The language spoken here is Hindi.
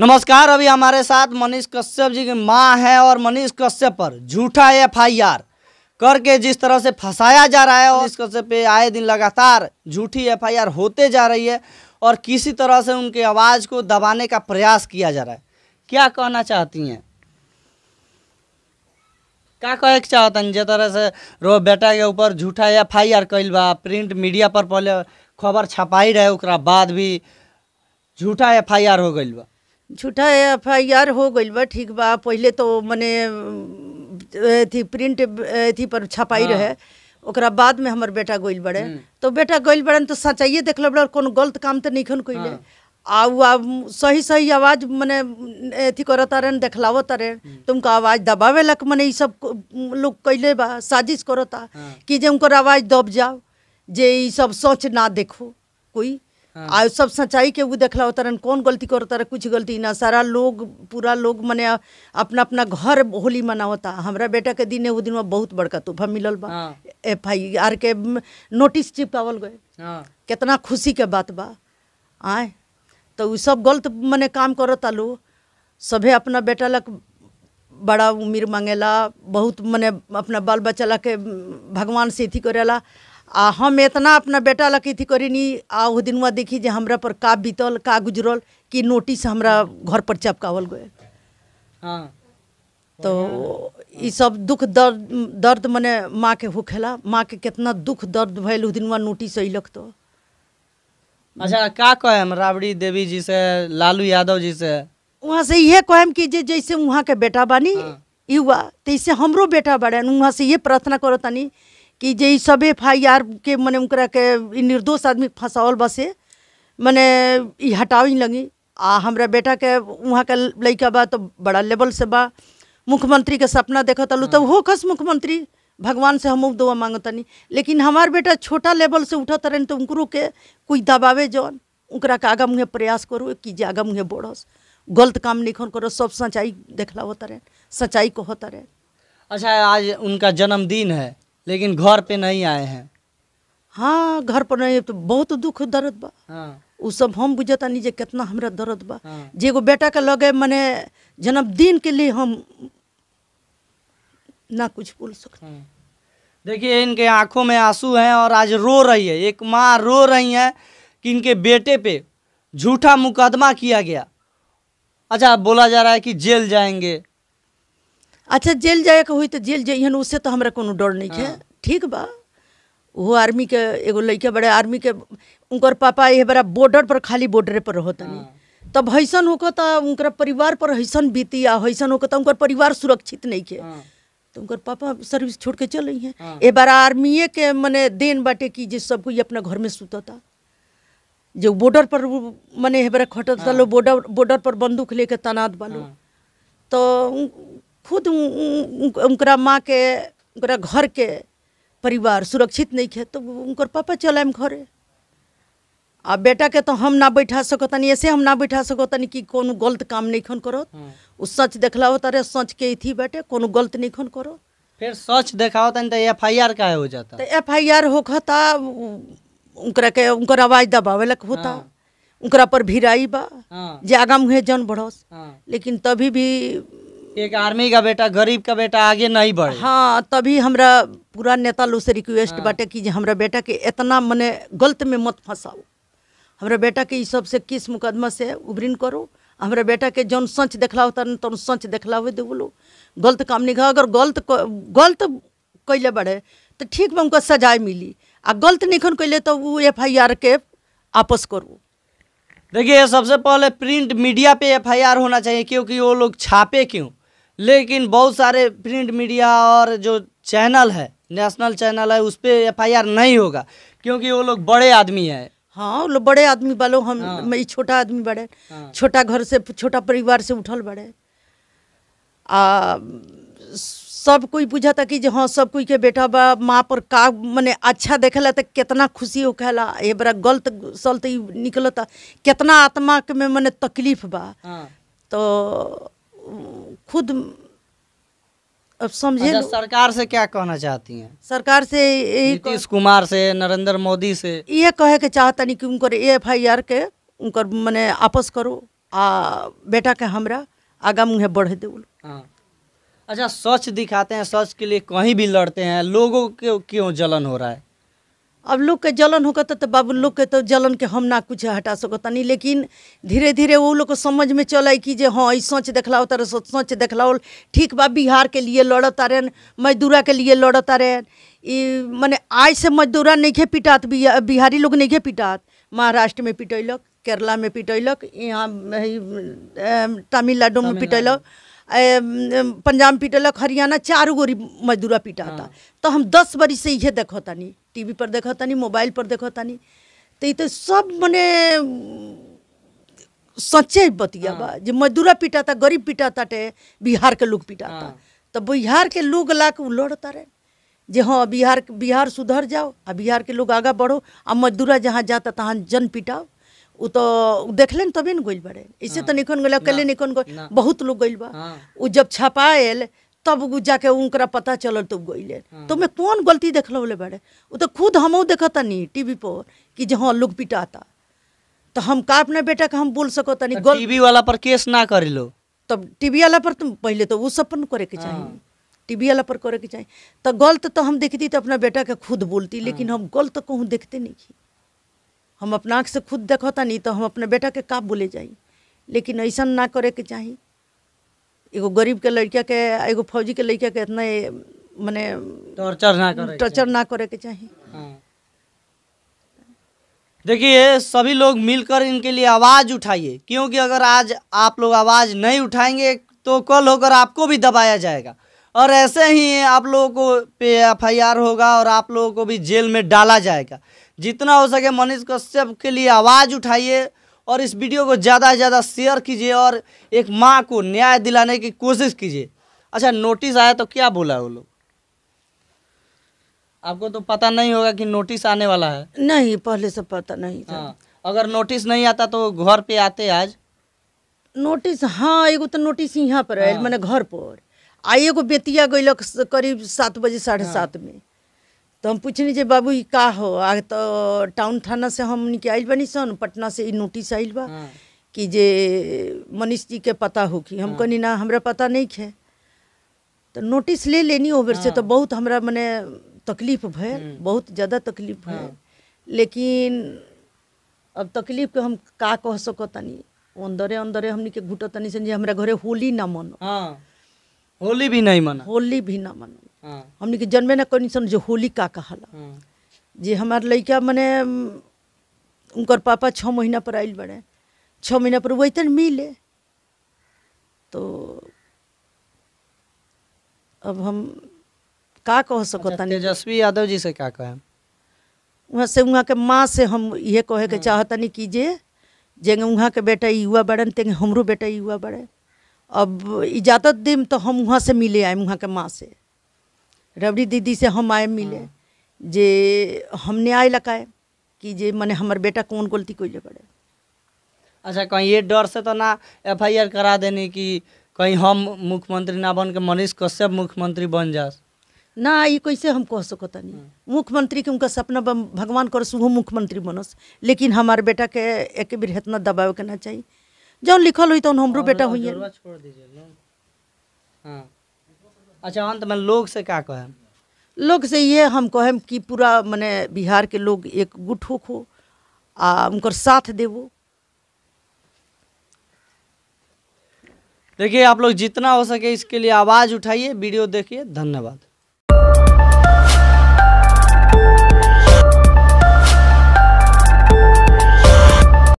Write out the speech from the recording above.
नमस्कार अभी हमारे साथ मनीष कश्यप जी की माँ है और मनीष कश्यप पर झूठा एफ आई आर करके जिस तरह से फंसाया जा रहा है और इस कश्यप पे आए दिन लगातार झूठी एफ आई आर होते जा रही है और किसी तरह से उनके आवाज़ को दबाने का प्रयास किया जा रहा है क्या कहना चाहती हैं क्या कहे चाहते हैं जिस तरह से रो बेटा के ऊपर झूठा एफ आई आर कैल बा प्रिंट मीडिया पर पहले खबर छपाई रहे बाद भी झूठा एफ आई आर हो गई बा झूठा एफ आई आर हो गई बा ठीक बा पहले तो मने थी प्रिंट थी पर छपाई हाँ। रहे ओकरा बाद में हमार बेटा गोल बड़े हम्म। तो बेटा गोल तो बड़े तो सचाइए देख लो बड़े कोनो गलत काम तो नहीं कैले हाँ। आ सही सही आवाज मने अथी करता रहन देखलावता रहन हम्म। तुमका आवाज दबावे लक मने ये सब लोग कैले बा साजिश करता हाँ। कि जे उनकर आवाज दब जाओ जे ये सब सोच ना देखो कोई हाँ। आ सब सच्चाई के वो देखला होता रहन कौन गलती करता रह कुछ गलती ना सारा लोग पूरा लोग मने अपना अपना घर होली मनावता हमारा बेटा के दिन वो दिन में बहुत बड़का तोहफा मिलल बा हाँ। एफ आई आर के नोटिस चिपकावल गए हाँ। कितना खुशी के बात बा आए तो वो सब गलत मने काम करता लोग सभी अपना बेटा लग बड़ा उम्र मांगेला बहुत मने अपना बाल बच्चा के भगवान से अथी करेला आ हम इतना अपना बेटा लक अथी करीनी आ वो दिन देखी जो हमरा पर का बीतल का गुजरल कि नोटिस हमरा घर पर चपकावल गए हाँ तो ये सब दुख दर्द दर्द मने माँ के होखेला माँ के कितना दुख दर्द भैल उस दिन नोटिस अलक तो अच्छा क्या कहम राबड़ी देवी जी से लालू यादव जी से वहाँ से ये कहम कि जैसे वहाँ के बेटा बानी हाँ। युवा तैसे हमरो बेटा बड़े वहाँ से ये प्रार्थना करो तनी कि जे सब एफ आई आर के मैंने के निर्दोष आदमी फंसावल बसे मैंने हटाव लगी आ हमरा बेटा के वहाँ के लड़का बा तो बड़ा लेवल से बा मुख्यमंत्री के सपना देखत अलू तब हाँ। हो कस मुख्यमंत्री भगवान से हम दुआ मांगतनी लेकिन हमार बेटा छोटा लेवल से उठत रहन तो उनको के कोई दबावे जौन उनका के आगा मुहे प्रयास करूँ कि जे आगा मुहे बढ़स गलत काम नहीं करो सब सच्चाई देखला होता रहे सच्चाई को होता रहे अच्छा आज उनका जन्मदिन है लेकिन घर पे नहीं आए हैं हाँ घर पर नहीं तो बहुत दुख दर्द बा हाँ। सब हम बुझतानी जे कितना हमरा दर्द बा हाँ। जेगो बेटा के लगे मने जन्मदिन के लिए हम ना कुछ बोल सकते हाँ। देखिए इनके आंखों में आंसू हैं और आज रो रही है एक माँ रो रही है कि इनके बेटे पे झूठा मुकदमा किया गया अच्छा बोला जा रहा है कि जेल जाएंगे अच्छा जेल जाए के हुई तो जेल जइहन उससे तो हमारे को डर नहीं है हाँ। ठीक बा वो आर्मी के एगो लड़के बड़े आर्मी के उनकर पापा ये बड़ा बॉर्डर पर खाली बॉर्डर पर रहतनी हाँ। तब हैसन होकर उनका परिवार पर हैसन बीती आ हैसन होकर उनका परिवार सुरक्षित नहीं है हाँ। तो उनकर पापा सर्विस छोड़ के चल हैं ए बार आर्मीए के मने देन बाटे कि जो सब कोई अपना घर में सुतता जो बॉर्डर पर मने हे बार खटत लो बॉर्डर बॉर्डर पर बंदूक लेके तैनात बालो तो खुद उनका माँ के उनका घर के परिवार सुरक्षित नहीं है तो उनका पापा चलाएम घर आ बेटा के तो हम ना बैठा सकतनी ऐसे हम ना बैठा सकतनी कि कोनो गलत काम नहीं खन करो हम्म। उस सच देखला होता रे सच के थी बेटे कोनो गलत नहीं खन करो फिर सच देखाओ तन तो एफ आई आर का हो जाता तो एफ आई आर होता उनकरा के उनकर आवाज दबावे लग होता हाँ। उनकरा पर भिराई बा हम्म। जे आगा मुहे जन बढ़ोस लेकिन तभी भी एक आर्मी का बेटा गरीब का बेटा आगे नहीं बढ़े हाँ तभी हमरा पूरा नेता लोग से रिक्वेस्ट हाँ। बाटे कि हमरा बेटा के इतना मने गलत में मत फंसाओ हमरा बेटा के इस सब से किस मुकदमा से उभरिन करो हमारे बेटा के जौन सच देखला होता तौन तो सच देखला हुए बोलो गलत काम नहीं खा अगर गलत गलत कैले बढ़े तो ठीक में उनको सजाए मिली आ गलत नहीं कैले तो वो एफ आई आर के आपस करो देखिए सबसे पहले प्रिंट मीडिया पे एफआईआर होना चाहिए क्योंकि वो लोग छापे क्यों लेकिन बहुत सारे प्रिंट मीडिया और जो चैनल है नेशनल चैनल है उस पर एफ नहीं होगा क्योंकि वो लोग बड़े आदमी है हाँ वो लोग बड़े आदमी बालो हम हाँ। छोटा आदमी बड़े हाँ। छोटा घर से छोटा परिवार से उठल बड़े आ सब कोई बुझा था कि जो हाँ सब कोई के बेटा बा माँ पर का मैंने अच्छा देखेला तो कितना खुशी हो खेला ये बड़ा गलत सलत निकलता कितना आत्मा के में मैंने तकलीफ बा हाँ। तो खुद अब समझे अच्छा, सरकार से क्या कहना चाहती हैं सरकार से नीतीश कुमार से नरेंद्र मोदी से ये कहे के चाहता नहीं कि उनकर एफ आई आर के उनकर मैंने आपस करो आ बेटा के हमरा आगा मुँह बढ़ दे हाँ। अच्छा सच दिखाते हैं सच के लिए कहीं भी लड़ते हैं लोगों के क्यों जलन हो रहा है अब लोग के जलन हो तो, बाबू लोग के तो जलन के हम ना कुछ हटा सकतनी लेकिन धीरे धीरे वो लोग को समझ में चल कि जे हाँ ई सोच देखलाओ तर सोच देखलाओ ठीक बा बिहार के लिए लड़ तारन मजदूरा के लिए लड़ तारन मैंने आज से मजदूरा नहीं पिटात बिहारी लोग नहीं पिटात महाराष्ट्र में पिटैलक केरला में पिटैलक यहाँ तमिलनाडु में पिटैलक पंजाब पीटलक हरियाणा चार गोरी मजदूरा पीटा हाँ। तो हम दस बरी से ये देखो तानी टीवी पर देख तानी मोबाइल पर देख तानी तो ये तो सब मने सच्चे बतिया हाँ। बा जो मजदूरा था गरीब था टे बिहार के लोग पीटा हाँ। तो बिहार के लोग ला के लड़ता रहे जे हाँ बिहार बिहार सुधर जाओ आ बिहार के लोग आगा बढ़ो आ मजदूरा जहाँ जाता तहाँ जन पिटाओ उ तो देखलन तबे न गोल बड़े ऐसे तो हाँ। निकन गइल अकेले निकन गइल बहुत लोग गोल बा हाँ। उ जब एल तब उ जाके उनका पता चलल तो गोल हाँ। तो मैं कौन गलती देखल होले बड़े उ तो खुद हमहु देखता टी वी पर कि हाँ हां लोग पिटाता तो हम का अपना बेटा का हम बोल सको तनी तो गल टीवी वाला पर केस ना कर लो तब टीवी वाला पर तुम पहले तो वो तो सब करे के चाहिए टीवी वाला पर करे के चाहिए तो गलत तो हम देखती तो अपना बेटा के खुद बोलती लेकिन हम गलत तो कहूँ देखते नहीं हम अपना आँख से खुद देखता नहीं तो हम अपने बेटा के का बोले जाई लेकिन ऐसा ना करे के चाहिए एगो गरीब के लड़का के एगो फौजी के लड़का के इतना मैंने टॉर्चर ना करे टॉर्चर ना करे के चाहिए हाँ। देखिए सभी लोग मिलकर इनके लिए आवाज़ उठाइए क्योंकि अगर आज आप लोग आवाज़ नहीं उठाएंगे तो कल होकर आपको भी दबाया जाएगा और ऐसे ही आप लोगों को पे एफ होगा और आप लोगों को भी जेल में डाला जाएगा जितना हो सके मनीष कश्यप के लिए आवाज़ उठाइए और इस वीडियो को ज़्यादा से ज़्यादा शेयर कीजिए और एक माँ को न्याय दिलाने की कोशिश कीजिए अच्छा नोटिस आया तो क्या बोला वो लोग आपको तो पता नहीं होगा कि नोटिस आने वाला है नहीं पहले से पता नहीं था आ, हाँ, अगर नोटिस नहीं आता तो घर पे आते आज नोटिस हाँ एगो तो नोटिस यहाँ पर है हाँ। मैंने घर पर आइए एगो बेतिया गई करीब सात बजे साढ़े हाँ। सात में तो हम पूछनी जे बाबू ये का हो आ तो टाउन थाना से हम के आइल बनी सन पटना से नोटिस आइल बा हाँ। कि जे मनीष जी के पता हो कि हम हाँ। कहनी ना हमरा पता नहीं है तो नोटिस ले लेनी ओवर से तो हाँ। बहुत हमरा मने तकलीफ भय हम्म। बहुत ज़्यादा तकलीफ है लेकिन अब तकलीफ के हम का कह सको तनी अंदरे अंदरे हमने के घुटो तनी से हमरा घरे होली ना मन होली भी नहीं मना होली भी ना मनो हाँ। हमने के जन्मे न कंडीशन जो होलिका कहला हाँ। जे हमार लड़का मने उनकर पापा छः महीना पर आयल बड़े छः महीना पर वही तन मिले तो अब हम का कह अच्छा, सकता तेजस्वी यादव जी से क्या कहे वहाँ से वहाँ के माँ से हम ये कहे के हाँ। चाहतनी कि जे जेंगे वहाँ के बेटा युवा बड़न तेंगे हमरो बेटा युवा बड़े अब इजाज़त दीम तो हम वहाँ से मिले आए वहाँ के माँ से रबड़ी दीदी से हम आए मिले हाँ। जे हम न्याय लगाए कि जे मने हमारे बेटा कौन गलती कोई करे अच्छा कहीं ये डर से तो ना एफ आई आर करा देने कि कहीं हम मुख्यमंत्री ना बन के मनीष कश्यप मुख्यमंत्री बन जा ना ये कैसे हम कह सको नहीं हाँ। मुख्यमंत्री के उनका सपना भगवान कर सुबह मुख्यमंत्री बनस लेकिन हमारे बेटा के एक बेर इतना दबाव के ना चाहिए जो लिखल हुई तो हमरो हाँ, बेटा हुई मतलब है हाँ अच्छा अंत में लोग से क्या कहें लोग से ये हम कहें कि पूरा मैंने बिहार के लोग एक गुट हो आ उनकर साथ देवो देखिए आप लोग जितना हो सके इसके लिए आवाज़ उठाइए वीडियो देखिए धन्यवाद